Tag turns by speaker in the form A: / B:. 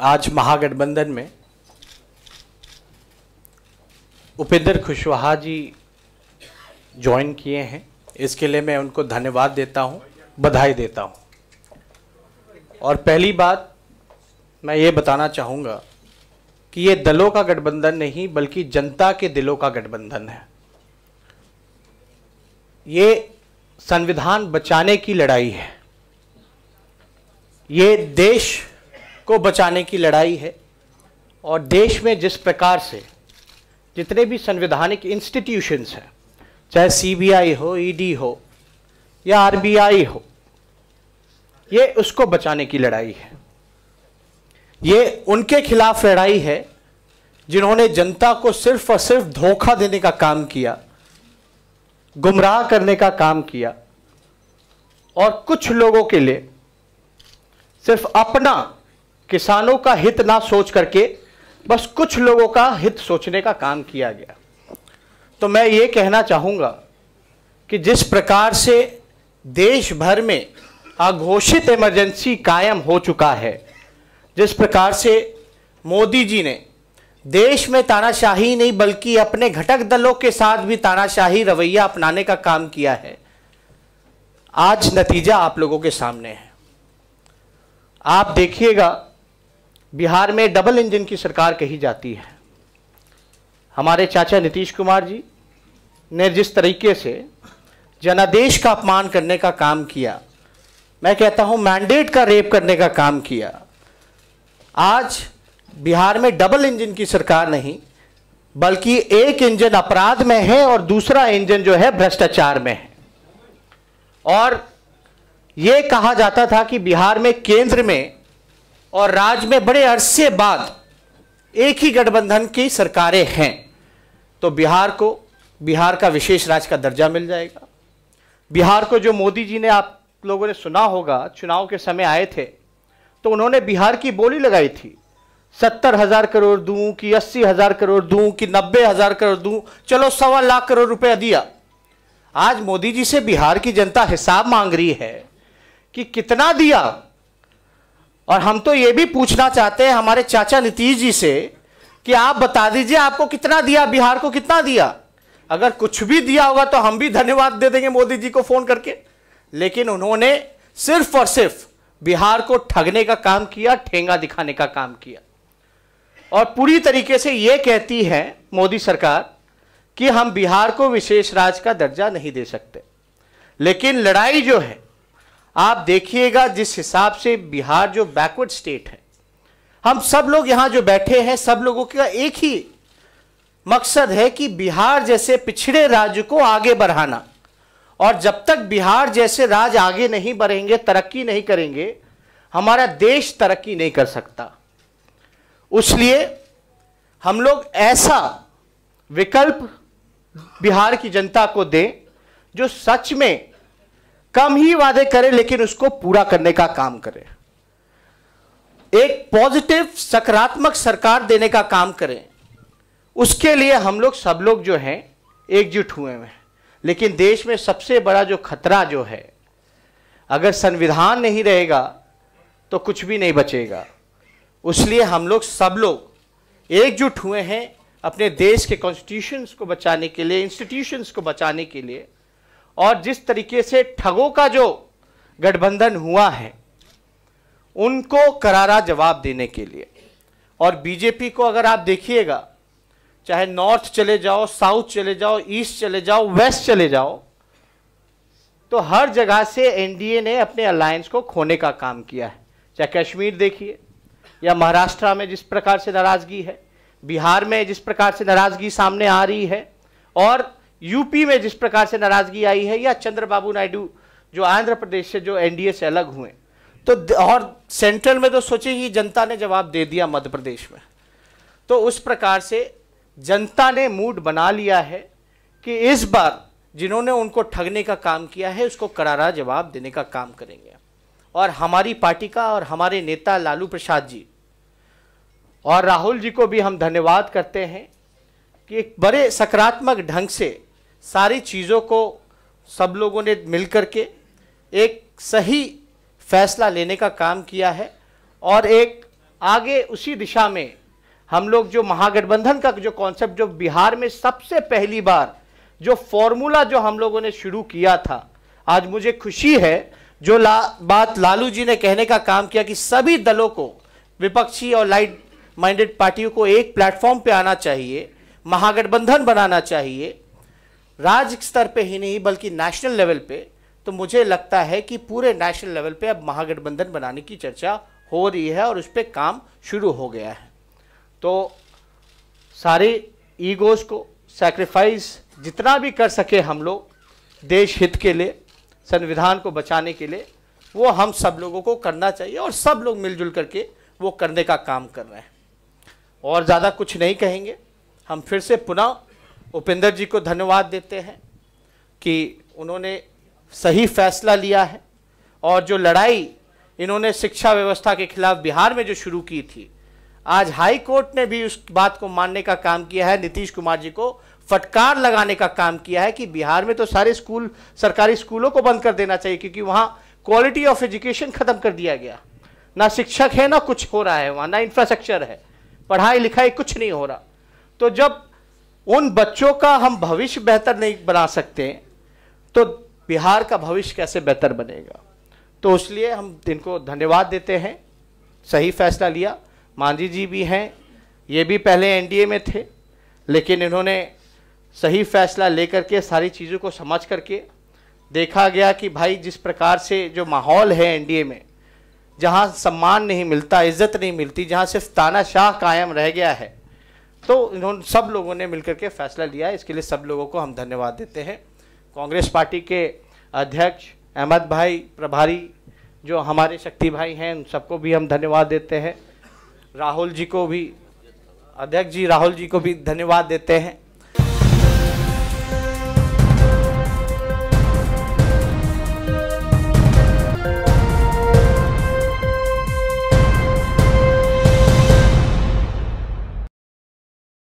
A: आज महागठबंधन में उपेंद्र कुशवाहा जी ज्वाइन किए हैं इसके लिए मैं उनको धन्यवाद देता हूं, बधाई देता हूं। और पहली बात मैं ये बताना चाहूँगा कि ये दलों का गठबंधन नहीं बल्कि जनता के दिलों का गठबंधन है ये संविधान बचाने की लड़ाई है ये देश को बचाने की लड़ाई है और देश में जिस प्रकार से जितने भी संवैधानिक इंस्टीट्यूशंस हैं चाहे सीबीआई हो ईडी e हो या आरबीआई हो ये उसको बचाने की लड़ाई है ये उनके खिलाफ लड़ाई है जिन्होंने जनता को सिर्फ और सिर्फ धोखा देने का काम किया गुमराह करने का काम किया और कुछ लोगों के लिए सिर्फ अपना किसानों का हित ना सोच करके बस कुछ लोगों का हित सोचने का काम किया गया तो मैं ये कहना चाहूँगा कि जिस प्रकार से देश भर में अघोषित इमरजेंसी कायम हो चुका है जिस प्रकार से मोदी जी ने देश में तानाशाही नहीं बल्कि अपने घटक दलों के साथ भी तानाशाही रवैया अपनाने का काम किया है आज नतीजा आप लोगों के सामने है आप देखिएगा बिहार में डबल इंजन की सरकार कही जाती है हमारे चाचा नीतीश कुमार जी ने जिस तरीके से जनादेश का अपमान करने का काम किया मैं कहता हूं मैंडेट का रेप करने का काम किया आज बिहार में डबल इंजन की सरकार नहीं बल्कि एक इंजन अपराध में है और दूसरा इंजन जो है भ्रष्टाचार में है और ये कहा जाता था कि बिहार में केंद्र में और राज्य में बड़े अरसे बाद एक ही गठबंधन की सरकारें हैं तो बिहार को बिहार का विशेष राज्य का दर्जा मिल जाएगा बिहार को जो मोदी जी ने आप लोगों ने सुना होगा चुनाव के समय आए थे तो उन्होंने बिहार की बोली लगाई थी सत्तर हजार करोड़ दूं कि अस्सी हजार करोड़ दूं कि नब्बे हजार करोड़ दूं चलो सवा लाख करोड़ रुपया दिया आज मोदी जी से बिहार की जनता हिसाब मांग रही है कि कितना दिया और हम तो ये भी पूछना चाहते हैं हमारे चाचा नीतीश जी से कि आप बता दीजिए आपको कितना दिया बिहार को कितना दिया अगर कुछ भी दिया होगा तो हम भी धन्यवाद दे देंगे मोदी जी को फोन करके लेकिन उन्होंने सिर्फ और सिर्फ बिहार को ठगने का काम किया ठेंगा दिखाने का काम किया और पूरी तरीके से ये कहती है मोदी सरकार कि हम बिहार को विशेष राज्य का दर्जा नहीं दे सकते लेकिन लड़ाई जो है आप देखिएगा जिस हिसाब से बिहार जो बैकवर्ड स्टेट है हम सब लोग यहाँ जो बैठे हैं सब लोगों का एक ही मकसद है कि बिहार जैसे पिछड़े राज्य को आगे बढ़ाना और जब तक बिहार जैसे राज्य आगे नहीं बढ़ेंगे तरक्की नहीं करेंगे हमारा देश तरक्की नहीं कर सकता उसलिए हम लोग ऐसा विकल्प बिहार की जनता को दें जो सच में कम ही वादे करे लेकिन उसको पूरा करने का काम करे एक पॉजिटिव सकारात्मक सरकार देने का काम करें उसके लिए हम लोग सब लोग जो हैं एकजुट हुए हैं लेकिन देश में सबसे बड़ा जो खतरा जो है अगर संविधान नहीं रहेगा तो कुछ भी नहीं बचेगा उसलिए हम लोग सब लोग एकजुट हुए हैं अपने देश के कॉन्स्टिट्यूशंस को बचाने के लिए इंस्टीट्यूशंस को बचाने के लिए और जिस तरीके से ठगों का जो गठबंधन हुआ है उनको करारा जवाब देने के लिए और बीजेपी को अगर आप देखिएगा चाहे नॉर्थ चले जाओ साउथ चले जाओ ईस्ट चले जाओ वेस्ट चले जाओ तो हर जगह से एनडीए ने अपने अलायंस को खोने का काम किया है चाहे कश्मीर देखिए या महाराष्ट्र में जिस प्रकार से नाराज़गी है बिहार में जिस प्रकार से नाराज़गी सामने आ रही है और यूपी में जिस प्रकार से नाराजगी आई है या चंद्रबाबू नायडू जो आंध्र प्रदेश से जो एनडीए से अलग हुए तो और सेंट्रल में तो सोचे ही जनता ने जवाब दे दिया मध्य प्रदेश में तो उस प्रकार से जनता ने मूड बना लिया है कि इस बार जिन्होंने उनको ठगने का काम किया है उसको करारा जवाब देने का काम करेंगे और हमारी पार्टी का और हमारे नेता लालू प्रसाद जी और राहुल जी को भी हम धन्यवाद करते हैं कि एक बड़े सकारात्मक ढंग से सारी चीज़ों को सब लोगों ने मिल के एक सही फैसला लेने का काम किया है और एक आगे उसी दिशा में हम लोग जो महागठबंधन का जो कॉन्सेप्ट जो बिहार में सबसे पहली बार जो फॉर्मूला जो हम लोगों ने शुरू किया था आज मुझे खुशी है जो ला, बात लालू जी ने कहने का काम किया कि सभी दलों को विपक्षी और लाइट माइंडेड पार्टियों को एक प्लेटफॉर्म पे आना चाहिए महागठबंधन बनाना चाहिए राज्य स्तर पे ही नहीं बल्कि नेशनल लेवल पे तो मुझे लगता है कि पूरे नेशनल लेवल पे अब महागठबंधन बनाने की चर्चा हो रही है और उस पर काम शुरू हो गया है तो सारे ईगोज को सेक्रीफाइस जितना भी कर सके हम लोग देश हित के लिए संविधान को बचाने के लिए वो हम सब लोगों को करना चाहिए और सब लोग मिलजुल करके वो करने का काम कर रहे हैं और ज़्यादा कुछ नहीं कहेंगे हम फिर से पुनः उपेंद्र जी को धन्यवाद देते हैं कि उन्होंने सही फैसला लिया है और जो लड़ाई इन्होंने शिक्षा व्यवस्था के खिलाफ बिहार में जो शुरू की थी आज हाई कोर्ट ने भी उस बात को मानने का काम किया है नीतीश कुमार जी को फटकार लगाने का काम किया है कि बिहार में तो सारे स्कूल सरकारी स्कूलों को बंद कर देना चाहिए क्योंकि वहाँ क्वालिटी ऑफ एजुकेशन खत्म कर दिया गया ना शिक्षक है ना कुछ हो रहा है वहाँ ना इंफ्रास्ट्रक्चर है पढ़ाई लिखाई कुछ नहीं हो रहा तो जब उन बच्चों का हम भविष्य बेहतर नहीं बना सकते तो बिहार का भविष्य कैसे बेहतर बनेगा तो इसलिए हम इनको धन्यवाद देते हैं सही फैसला लिया मांझी जी भी हैं ये भी पहले एनडीए में थे लेकिन इन्होंने सही फैसला लेकर के सारी चीज़ों को समझ करके देखा गया कि भाई जिस प्रकार से जो माहौल है एनडीए में जहाँ सम्मान नहीं मिलता इज्जत नहीं मिलती जहाँ सिर्फ तानाशाह कायम रह गया है तो इन्होंने सब लोगों ने मिलकर के फैसला लिया इसके लिए सब लोगों को हम धन्यवाद देते हैं कांग्रेस पार्टी के अध्यक्ष अहमद भाई प्रभारी जो हमारे शक्ति भाई हैं उन सबको भी हम धन्यवाद देते हैं राहुल जी को भी अध्यक्ष जी राहुल जी को भी धन्यवाद देते हैं